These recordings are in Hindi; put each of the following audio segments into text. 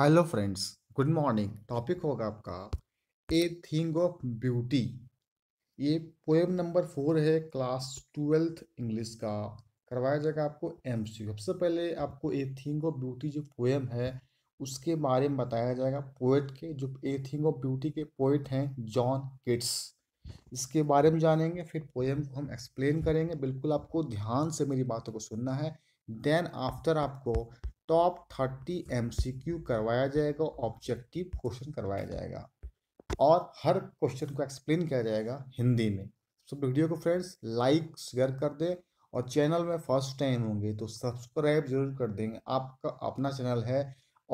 hello friends good morning topic होगा आपका ए थिंग ऑफ ब्यूटी ये पोएम नंबर फोर है क्लास ट्वेल्थ इंग्लिश का करवाया जाएगा आपको एम सी सबसे पहले आपको ए थिंग ऑफ ब्यूटी जो पोएम है उसके बारे में बताया जाएगा पोएट के जो ए थिंग ऑफ ब्यूटी के पोएट हैं जॉन किट्स इसके बारे में जानेंगे फिर पोएम को हम एक्सप्लेन करेंगे बिल्कुल आपको ध्यान से मेरी बातों को सुनना है देन आफ्टर आपको टॉप तो थर्टी एम करवाया जाएगा ऑब्जेक्टिव क्वेश्चन करवाया जाएगा और हर क्वेश्चन को एक्सप्लेन किया जाएगा हिंदी में सो so, वीडियो को फ्रेंड्स लाइक शेयर कर दें और चैनल में फर्स्ट टाइम होंगे तो सब्सक्राइब जरूर कर देंगे आपका अपना चैनल है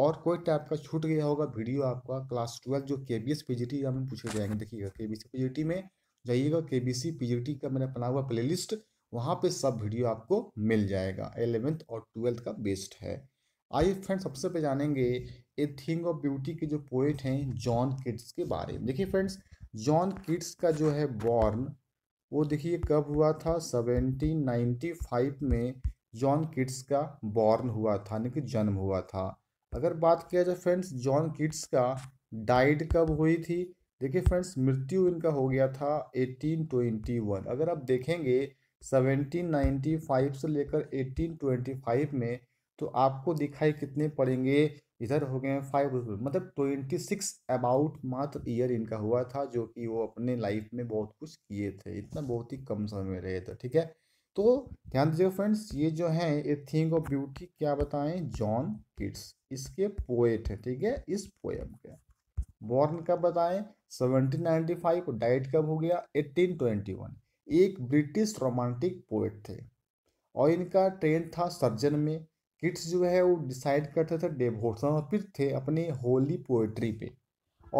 और कोई टाइप का छूट गया होगा वीडियो आपका क्लास ट्वेल्व जो K B S P G T में पूछे जाएंगे देखिएगा K B C P G T में जाइएगा K B C P G T का मैंने अपना हुआ प्ले लिस्ट वहाँ पर सब वीडियो आपको मिल जाएगा एलेवेंथ और ट्वेल्थ का बेस्ट है आइए फ्रेंड सबसे पहले जानेंगे ए थिंग ऑफ ब्यूटी के जो पोइट हैं जॉन किड्स के बारे में देखिए फ्रेंड्स जॉन किड्स का जो है बॉर्न वो देखिए कब हुआ था फाइव में जॉन किड्स का बॉर्न हुआ था यानी कि जन्म हुआ था अगर बात किया जाए फ्रेंड्स जॉन किड्स का डाइड कब हुई थी देखिए फ्रेंड्स मृत्यु इनका हो गया था एटीन ट्वेंटी वन अगर आप देखेंगे नाइन्टी फाइव से लेकर एटीन ट्वेंटी फाइव में तो आपको दिखाई कितने पड़ेंगे इधर हो गए फाइव मतलब ट्वेंटी सिक्स अबाउट मात्र ईयर इनका हुआ था जो कि वो अपने लाइफ में बहुत कुछ किए थे इतना बहुत ही कम समय में रहे थे ठीक है तो ध्यान दीजिए फ्रेंड्स ये जो है ए थिंग ऑफ ब्यूटी क्या बताएं जॉन किट्स इसके पोएट है ठीक है इस पोएम के बॉर्न कब बताएं को डाइट कब हो गया ट्वेंटी वन एक ब्रिटिश रोमांटिक पोएट थे और इनका ट्रेंड था सर्जन में किड्स जो है वो डिसाइड करते थे डेवोशन फिर थे अपनी होली पोएट्री पे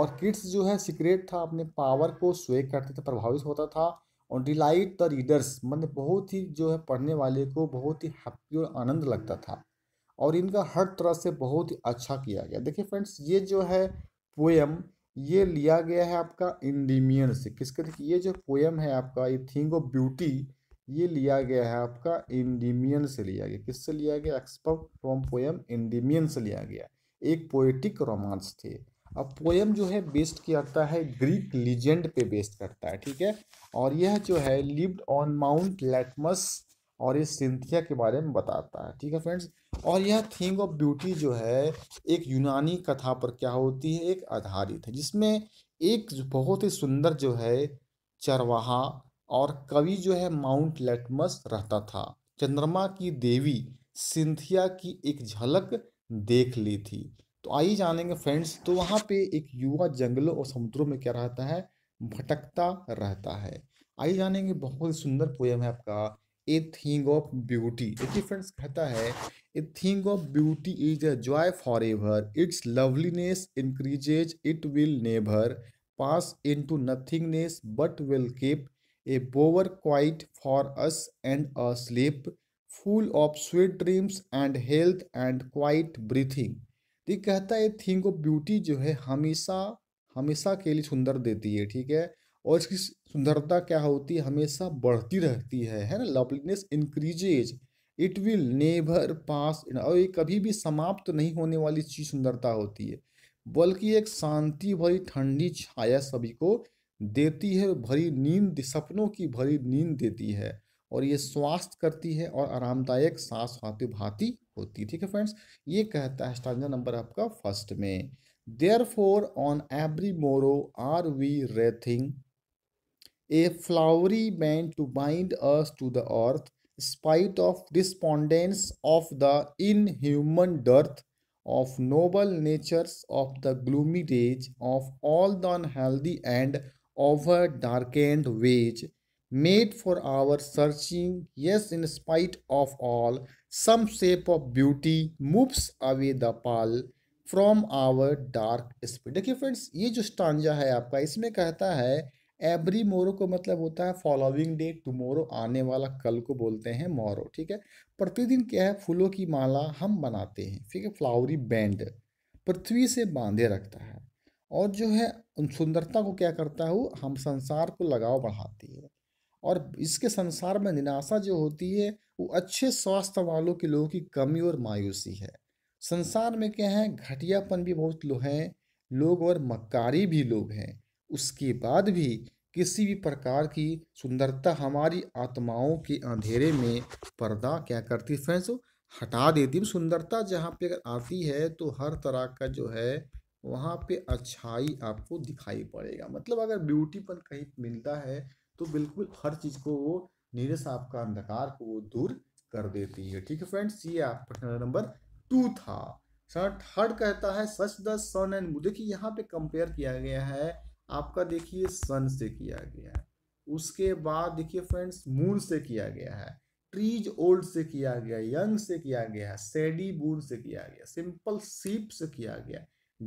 और किड्स जो है सीक्रेट था अपने पावर को स्वे करते थे प्रभावित होता था और डिलाइट द रीडर्स मैंने बहुत ही जो है पढ़ने वाले को बहुत ही हैप्पी और आनंद लगता था और इनका हर तरह से बहुत ही अच्छा किया गया देखिए फ्रेंड्स ये जो है पोएम ये लिया गया है आपका इंडिमियन से किसके देखिए ये जो पोएम है आपका ये थिंग ऑफ ब्यूटी ये लिया गया है आपका इंडिमियन से लिया गया किससे लिया गया एक्सपर्ट फ्रॉम पोएम इंडिमियन से लिया गया एक पोएटिक रोमांस थे अब पोएम जो है बेस्ड करता है ग्रीक लीजेंड पे बेस्ड करता है ठीक है और यह जो है लिव्ड ऑन माउंट लेटमस और ये सिंथिया के बारे में बताता है ठीक है फ्रेंड्स और यह थिंग ऑफ ब्यूटी जो है एक यूनानी कथा पर क्या होती है एक आधारित है जिसमें एक बहुत ही सुंदर जो है चरवाहा और कवि जो है माउंट लेटमस रहता था चंद्रमा की देवी सिंथिया की एक झलक देख ली थी तो आइए जानेंगे फ्रेंड्स तो वहाँ पे एक युवा जंगलों और समुद्रों में क्या रहता है भटकता रहता है आइए जानेंगे बहुत ही सुंदर पोयम है आपका ए थिंग ऑफ ब्यूटी देखिए फ्रेंड्स कहता है a thing of beauty is a joy for forever its loveliness increases it will never pass into nothingness but will keep a bower quiet for us and a sleep full of sweet dreams and health and quiet breathing ये कहता है थिंग ऑफ ब्यूटी जो है हमेशा हमेशा के लिए सुंदर देती है ठीक है और इसकी सुंदरता क्या होती है हमेशा बढ़ती रहती है है ना loveliness increases it will never pass और ये कभी भी समाप्त नहीं होने वाली चीज सुंदरता होती है बल्कि एक शांति भरी ठंडी छाया सभी को देती है भरी नींद सपनों की भरी नींद देती है और ये स्वास्थ्य करती है और आरामदायक सांस भांति भांति होती है ठीक है फ्रेंड्स ये कहता है स्टांजा नंबर आपका फर्स्ट में therefore on every morrow are we wreathing a flowery man to bind us to the earth spite of despondence of the inhuman dearth of noble natures of the gloomy days of all the unhealthy and over darkened ways made for our searching yes in spite of all some shape of beauty moves away the pall from our dark speed देखिए फ्रेंड्स ये जो स्टांजा है आपका इसमें कहता है एवरी मोरो को मतलब होता है फॉलोइंग डे टुमोरो आने वाला कल को बोलते हैं मोरो ठीक है प्रतिदिन क्या है फूलों की माला हम बनाते हैं ठीक है फ्लावरी बैंड पृथ्वी से बांधे रखता है और जो है उन सुंदरता को क्या करता है वो हम संसार को लगाव बढ़ाती है और इसके संसार में निराशा जो होती है वो अच्छे स्वास्थ्य वालों के लोगों की कमी और मायूसी है संसार में क्या है घटियापन भी बहुत लोग हैं लोग और मक्कारी भी लोग हैं उसके बाद भी किसी भी प्रकार की सुंदरता हमारी आत्माओं के अंधेरे में पर्दा क्या करती फ्रेंड्स हटा देती है सुंदरता जहाँ पे अगर आती है तो हर तरह का जो है वहाँ पे अच्छाई आपको दिखाई पड़ेगा मतलब अगर ब्यूटीपन कहीं मिलता है तो बिल्कुल हर चीज़ को वो नीरस आपका अंधकार को वो दूर कर देती है ठीक है फ्रेंड्स ये आप प्रश्न नंबर टू था सर थर्ड कहता है सच द सन एंड देखिए यहाँ पे कंपेयर किया गया है आपका देखिए सन से किया गया है उसके बाद देखिए फ्रेंड्स मून से किया गया है ट्रीज ओल्ड से किया गया यंग से किया गया है सेडी बून से किया गया सिंपल सीप से किया गया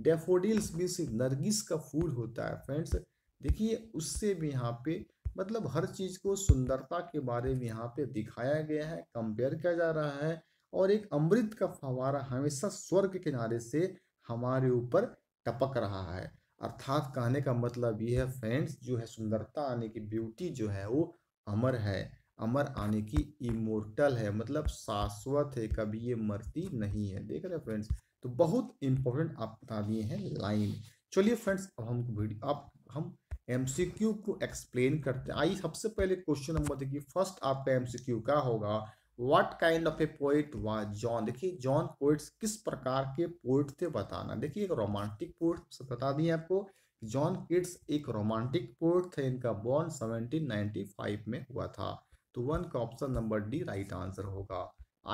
डेफोडिल्स मीन्स नरगिस का फूल होता है फ्रेंड्स देखिए उससे भी यहाँ पे मतलब हर चीज़ को सुंदरता के बारे में यहाँ पे दिखाया गया है कंपेयर किया जा रहा है और एक अमृत का फवारा हमेशा स्वर्ग के किनारे से हमारे ऊपर टपक रहा है अर्थात कहने का मतलब ये है फ्रेंड्स जो है सुंदरता आने की ब्यूटी जो है वो अमर है अमर आने की इमोर्टल है मतलब शाश्वत है कभी ये मरती नहीं है देख रहे फ्रेंड्स तो बहुत इंपॉर्टेंट आप बता दिए हैं लाइन चलिए फ्रेंड्स अब हम वीडियो आप हम एमसीक्यू को एक्सप्लेन करते हैं आइए सबसे पहले क्वेश्चन नंबर देखिए फर्स्ट आपका एमसीक्यू का होगा what kind of a poet was John देखिए जॉन पोइट्स किस प्रकार के पोइट थे बताना देखिए एक रोमांटिक पोइट बता दिए आपको जॉन किड्स एक रोमांटिक पोइट थे इनका बॉर्न 1795 में हुआ था तो वन का option number D right answer होगा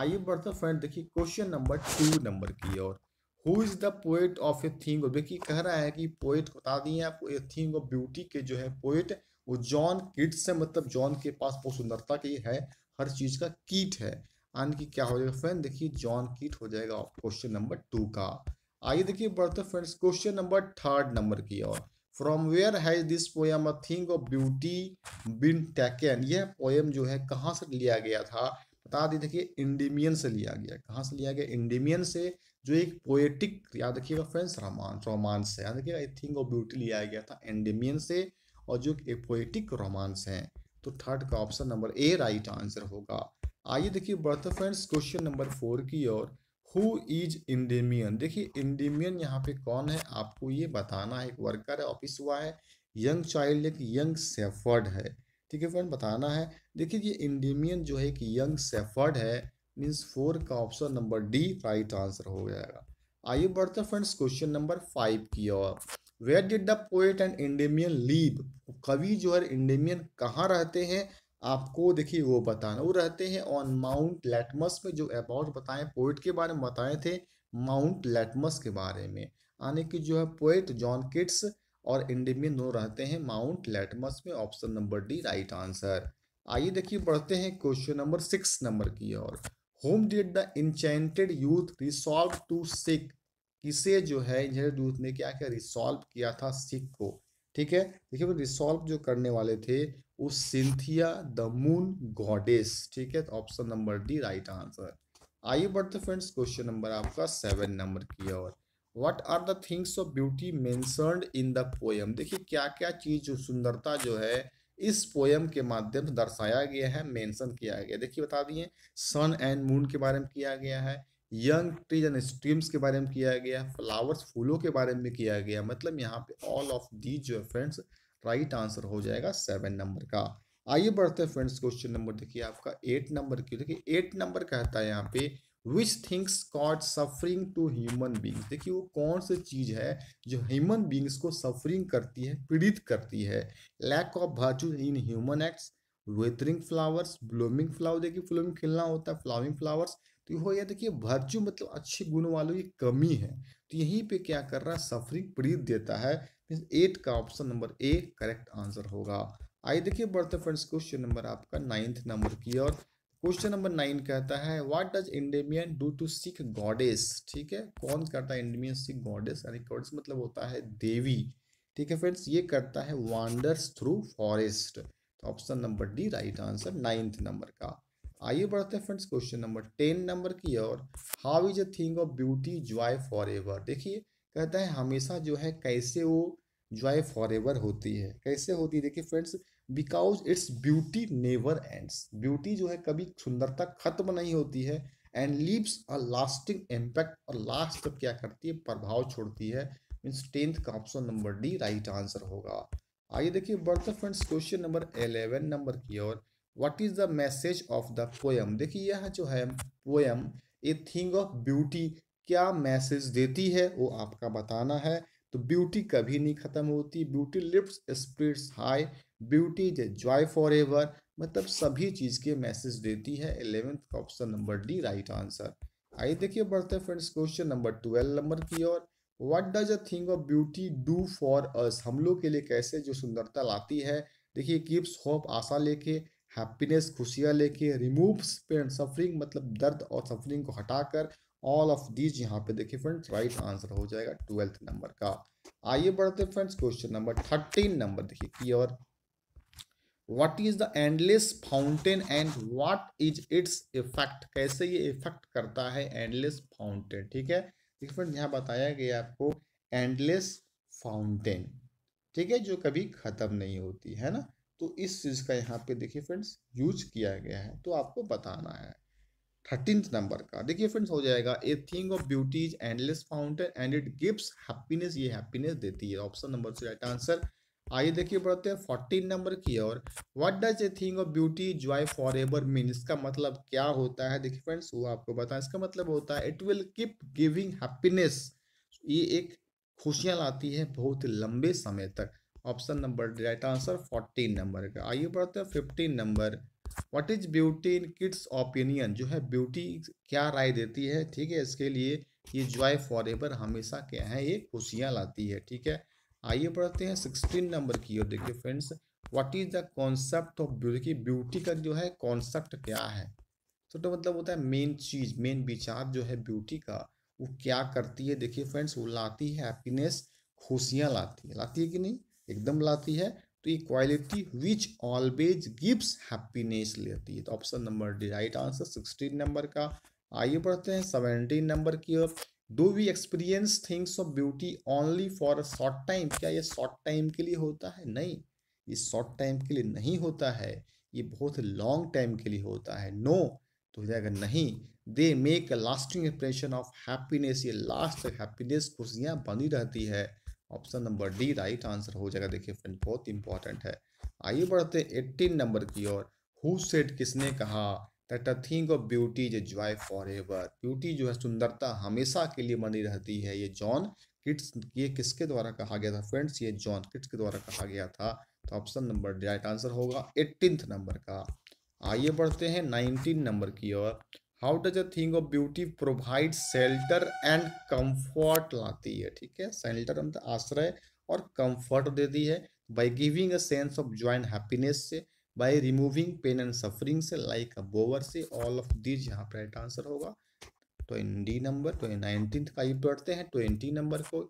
आइए बढ़ते फ्रेंड देखिए क्वेश्चन नंबर टू नंबर की और who is the poet of a thing देखिए कह रहा है कि पोएट बता दिए आपको ए थिंग ऑफ ब्यूटी के जो है पोएट वो जॉन किट से मतलब जॉन के पास वो सुंदरता की है हर चीज का कीट है यानी कि क्या हो जाएगा फ्रेंड देखिए जॉन कीट हो जाएगा क्वेश्चन नंबर टू का आइए देखिए बढ़ते friends question number third number की और from where has this poem a thing of beauty been taken यह पोएम जो है कहाँ से लिया गया था बता दी देखिए इंडेमियन से लिया गया कहाँ से लिया गया इंडेमियन से जो एक पोएटिक याद रखिएगा फ्रेंड्स रोमांस रोमांस है याद रखिएगा आई थिंक ऑफ ब्यूटी लिया गया था एंडेमियन से और जो एक पोएटिक रोमांस है तो थर्ड का option number A right answer होगा आइए देखिए बर्थ फ्रेंड्स क्वेश्चन नंबर फोर की और हु इज इंडेमियन देखिए इंडेमियन यहाँ पे कौन है आपको ये बताना है एक वर्कर है ऑफिस हुआ है यंग चाइल्ड एक यंग सेफर्ड है ठीक है फ्रेंड बताना है देखिए ये इंडीमियन जो है एक यंग सेफर्ड है मीन्स फोर का option number D right answer हो जाएगा आइए बढ़ते फ्रेंड्स क्वेश्चन नंबर फाइव की ओर where did the poet and Endymion live कवि जो है इंडेमियन कहाँ रहते हैं आपको देखिए वो बताना वो रहते हैं ऑन माउंट लेटमस में जो अबाउट बताएं पोइट के बारे में बताए थे माउंट लेटमस के बारे में आने की जो है पोइट जॉन किट्स और इंडी में नो रहते हैं माउंट लेटमस में option number D right answer आइए देखिए बढ़ते हैं क्वेश्चन नंबर सिक्स नंबर की ओर whom did the enchanted youth resolve to seek किसे जो है इंचेंटेड यूथ ने क्या क्या रिसॉल्व किया था सिख को ठीक है देखिए वो रिसॉल्व जो करने वाले थे वो सिंथिया द मून गॉडेस ठीक है तो option number D right answer आइए बढ़ते फ्रेंड्स क्वेश्चन नंबर आपका सेवन नंबर की ओर what are the things of beauty mentioned in the poem देखिए क्या क्या चीज जो सुंदरता जो है इस पोएम के माध्यम से दर्शाया गया है मेंशन किया गया देखिए बता दिए सन एंड मून के बारे में किया गया है यंग ट्रीज एंड स्ट्रीम्स के बारे में किया गया फ्लावर्स फूलों के बारे में किया गया मतलब यहाँ पे ऑल ऑफ दी जो है फ्रेंड्स राइट आंसर हो जाएगा सेवन नंबर का आइए बढ़ते हैं फ्रेंड्स क्वेश्चन नंबर देखिए आपका एट नंबर की देखिए एट नंबर कहता है यहाँ पे which things caused suffering to human beings देखिए वो कौन सी चीज है जो ह्यूमन बींग्स को सफरिंग करती है पीड़ित करती है lack of virtue in human acts withering flowers blooming flower देखिए फ्लूमिंग खिलना होता है फ्लावरिंग फ्लावर्स तो हो गया देखिए वर्चू मतलब अच्छे गुण वालों की कमी है तो यहीं पे क्या कर रहा है सफरिंग पीड़ित देता है एट का option number A correct answer होगा आइए देखिए बढ़ते फ्रेंड्स क्वेश्चन नंबर आपका नाइन्थ नंबर की और क्वेश्चन नंबर नाइन कहता है what does Endymion do to seek goddess ठीक है कौन करता है इंडेमियन सिख गॉडेस यानी गॉडेस मतलब होता है देवी ठीक है फ्रेंड्स ये करता है वांडर्स थ्रू फॉरेस्ट तो option number D right answer ninth number का आइए बढ़ते हैं friends question number ten number की और how is a thing of beauty joy for forever देखिए कहता है हमेशा जो है कैसे वो जॉय फॉर एवर होती है कैसे होती है देखिए friends because it's beauty never ends beauty जो है कभी सुंदरता खत्म नहीं होती है and leaves a lasting impact और लास्ट तक क्या करती है प्रभाव छोड़ती है मीन्स टेंथ का option number D right answer होगा आइए देखिए बर्थ friends question number eleven number की ओर what is the message of the poem देखिए यह जो है poem a thing of beauty क्या मैसेज देती है वो आपका बताना है तो ब्यूटी कभी नहीं खत्म होती beauty lift spirits high beauty is a joy for ever मतलब सभी चीज़ के मैसेज देती है eleventh option number D right answer आइए देखिए बढ़ते हैं friends question number twelve number की ओर what does a thing of beauty do for us हम लोग के लिए कैसे जो सुंदरता लाती है देखिए कीप्स होप आशा लेके हैप्पीनेस खुशियाँ लेके रिमूव्स पेन सफरिंग मतलब दर्द और सफरिंग को हटाकर ऑल ऑफ दीज यहाँ पे देखिए फ्रेंड्स राइट आंसर हो जाएगा ट्वेल्थ नंबर का आइए बढ़ते friends question number thirteen number देखिए की और what is the endless fountain and what is its effect कैसे ये इफेक्ट करता है एंडलेस फाउंटेन ठीक है एक फ्रेंड यहाँ बताया गया आपको एंडलेस फाउंटेन ठीक है जो कभी ख़त्म नहीं होती है ना तो इस चीज़ का यहाँ पे देखिए फ्रेंड्स यूज किया गया है तो आपको बताना है थर्टीन नंबर का देखिए फ्रेंड्स हो जाएगा a thing of beauty is endless fountain and it gives happiness ये हैप्पीनेस देती है ऑप्शन नंबर से राइट आंसर आइए देखिए बढ़ते हैं फोर्टीन नंबर की और what does a thing of beauty joy for ever mean इसका मतलब क्या होता है देखिए फ्रेंड्स वो आपको बताएं इसका मतलब होता है it will keep giving happiness ये एक खुशियां लाती है बहुत लंबे समय तक option number right answer fourteen number का आइए बढ़ते हैं fifteen number what is beauty in kids opinion जो है ब्यूटी क्या राय देती है ठीक है इसके लिए ये जॉय फॉर एवर हमेशा क्या है ये खुशियाँ लाती है ठीक है आइए पढ़ते हैं सिक्सटीन नंबर की ओर देखिए friends what is the concept of beauty की ब्यूटी का जो है कॉन्सेप्ट क्या है तो, तो मतलब होता है मेन चीज मेन विचार जो है ब्यूटी का वो क्या करती है देखिए फ्रेंड्स वो लाती है हैप्पीनेस खुशियाँ लाती है लाती है कि नहीं एकदम लाती है तो ये quality which always gives happiness लेती है तो option number D right answer sixteen number का आइए पढ़ते हैं सेवनटीन नंबर की ओर do we experience things of beauty only for a short time क्या ये शॉर्ट टाइम के लिए होता है नहीं ये शॉर्ट टाइम के लिए नहीं होता है ये बहुत लॉन्ग टाइम के लिए होता है नो no, तो हो जाएगा नहीं they make a lasting impression of happiness ये लास्ट तक हैप्पीनेस खुशियाँ बनी रहती है option number D right answer हो जाएगा देखिए फ्रेंड बहुत इंपॉर्टेंट है आइए बढ़ते एट्टीन नंबर की ओर हु सेट किसने कहा a thing of beauty is a joy for ever beauty जो है सुंदरता हमेशा के लिए बनी रहती है ये जॉन किट्स ये किसके द्वारा कहा गया था फ्रेंड्स ये जॉन किट्स के द्वारा कहा गया था तो ऑप्शन नंबर राइट आंसर होगा एट्टीन नंबर का आइए बढ़ते हैं नाइनटीन नंबर की ओर how does a thing of beauty provide shelter and comfort लाती है ठीक है शेल्टर मतलब आश्रय और कम्फर्ट देती है by giving a sense of joy happiness से by removing pain and suffering से लाइक अ बोवर से ऑल ऑफ दिस यहाँ पर राइट आंसर होगा ट्वेंटी नंबर तो नाइनटीन का ही पढ़ते हैं ट्वेंटी नंबर को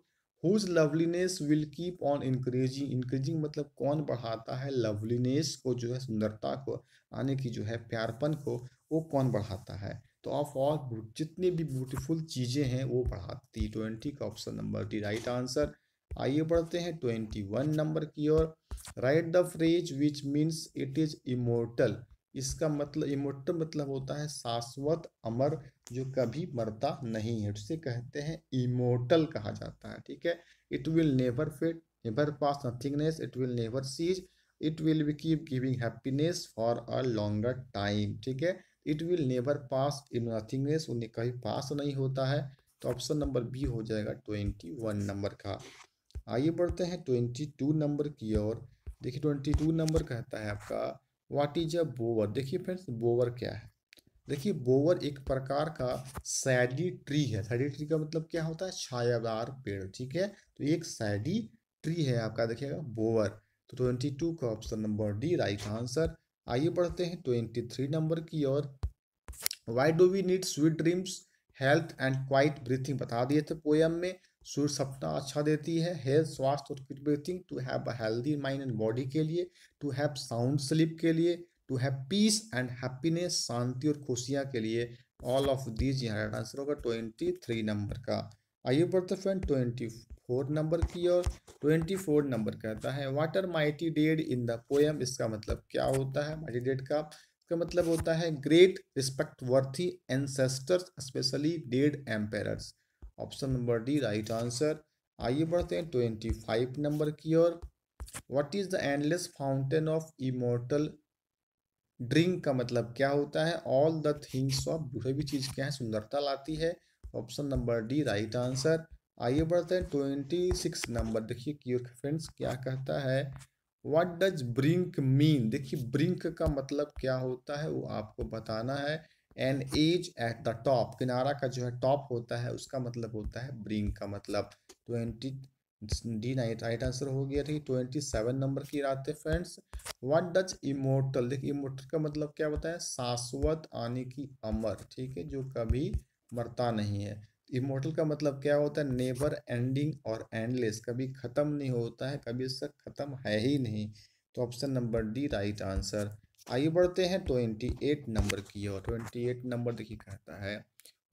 whose loveliness will keep on increasing increasing मतलब कौन बढ़ाता है लवलीनेस को जो है सुंदरता को आने की जो है प्यारपन को वो कौन बढ़ाता है तो ऑफ ऑल जितनी भी ब्यूटीफुल चीज़ें हैं वो बढ़ाती ट्वेंटी का option number D right answer आइए बढ़ते हैं ट्वेंटी वन नंबर की ओर write the phrase which means it is immortal इसका मतलब इमोर्टल मतलब होता है शाश्वत अमर जो कभी मरता नहीं है उसे कहते हैं इमोर्टल कहा जाता है ठीक है it will never fit never pass nothingness it will never cease it will be keep giving happiness for a longer time ठीक है it will never pass in nothingness उन्हें कभी पास नहीं होता है तो ऑप्शन नंबर बी हो जाएगा ट्वेंटी वन नंबर का आइए बढ़ते हैं ट्वेंटी टू नंबर की ओर देखिए ट्वेंटी टू नंबर कहता है आपका वाट इज अ बोवर देखिए फ्रेंड्स बोवर क्या है देखिए बोवर एक प्रकार का सैडी ट्री है सैडी ट्री का मतलब क्या होता है छायादार पेड़ ठीक है तो एक सैडी ट्री है आपका देखिएगा बोवर तो ट्वेंटी टू का option number D right answer आइए बढ़ते हैं ट्वेंटी थ्री नंबर की ओर why do we need sweet dreams health and quiet breathing बता दिए थे पोएम में सूर्य सपना अच्छा देती है हेल्थ स्वास्थ्य और fit breathing to have a healthy mind and body के लिए टू हैव साउंड स्लीप के लिए to have peace and happiness शांति और खुशियाँ के लिए ऑल ऑफ दीज यहाँ का आंसर होगा ट्वेंटी थ्री नंबर का आइए बढ़ते फ्रेंड ट्वेंटी फोर नंबर की और ट्वेंटी फोर नंबर कहता है what are mighty dead in the poem इसका मतलब क्या होता है माइटी डेड का इसका मतलब होता है great respect worthy ancestors specially dead emperors option number D right answer आइए बढ़ते हैं ट्वेंटी फाइव नंबर की ओर what is the endless fountain of immortal drink का मतलब क्या होता है ऑल द थिंग्स ऑफ जो भी चीज़ क्या है सुंदरता लाती है option number D right answer आइए बढ़ते हैं ट्वेंटी सिक्स नंबर देखिए की फ्रेंड्स क्या कहता है व्हाट डज ब्रिंक मीन देखिए ब्रिंक का मतलब क्या होता है वो आपको बताना है an edge at the top किनारा का जो है टॉप होता है उसका मतलब होता है ब्रिंग का मतलब twenty D night right answer हो गया थी ट्वेंटी सेवन नंबर की रात है फ्रेंड्स वट डज इमोटल देखिए इमोटल का मतलब क्या होता है शाश्वत आने की अमर ठीक है जो कभी मरता नहीं है इमोटल का मतलब क्या होता है नेवर एंडिंग और एंडलेस कभी ख़त्म नहीं होता है कभी इसका ख़त्म है ही नहीं तो option number D right answer आइए बढ़ते हैं ट्वेंटी एट नंबर की और ट्वेंटी एट नंबर देखिए कहता है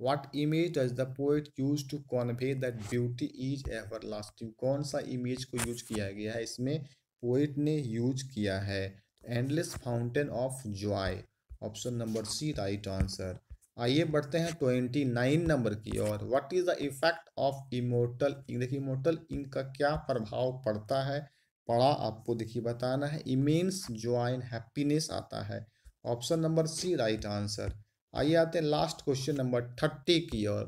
what image does the poet use to convey that beauty is everlasting कौन सा इमेज को यूज किया गया है इसमें पोइट ने यूज किया है endless fountain of joy option number C right answer आइए बढ़ते हैं ट्वेंटी नाइन नंबर की और what is the effect of immortal ink देखिए इमोटल इंक का क्या प्रभाव पड़ता है पड़ा आपको देखिए बताना है इमेंस ज्वाइन हैप्पीनेस आता है option number C right answer आइए आते हैं लास्ट क्वेश्चन नंबर थर्टी की ओर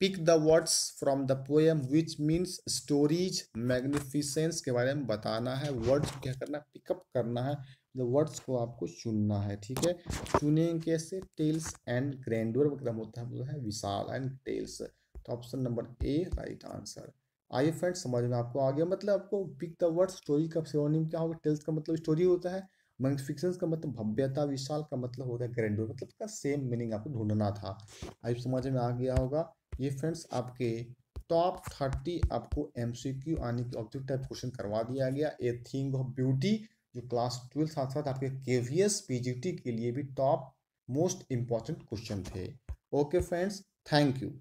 pick the words from the poem which means stories magnificence के बारे में बताना है वर्ड्स क्या करना है पिकअप करना है द वर्ड्स को आपको चुनना है ठीक है चुनेंगे कैसे टेल्स एंड ग्रैंडोर का होता है विशाल एंड टेल्स तो option number A right answer आइए फ्रेंड समझ में आपको आ गया मतलब आपको पिक द वर्ड स्टोरी का सिरोनिम क्या होगा टेल्स का मतलब स्टोरी होता है मंग फिक्शन का मतलब भव्यता विशाल का मतलब होता है मतलब का सेम मीनिंग आपको ढूंढना था आइए समझ में आ गया होगा ये फ्रेंड्स आपके टॉप थर्टी आपको एम सी क्यू आने की ऑब्जेक्ट टाइप क्वेश्चन करवा दिया गया ए थिंग ऑफ ब्यूटी जो क्लास ट्वेल्थ साथ साथ आपके K V S P G T के लिए भी टॉप मोस्ट इम्पॉर्टेंट क्वेश्चन थे ओके फ्रेंड्स थैंक यू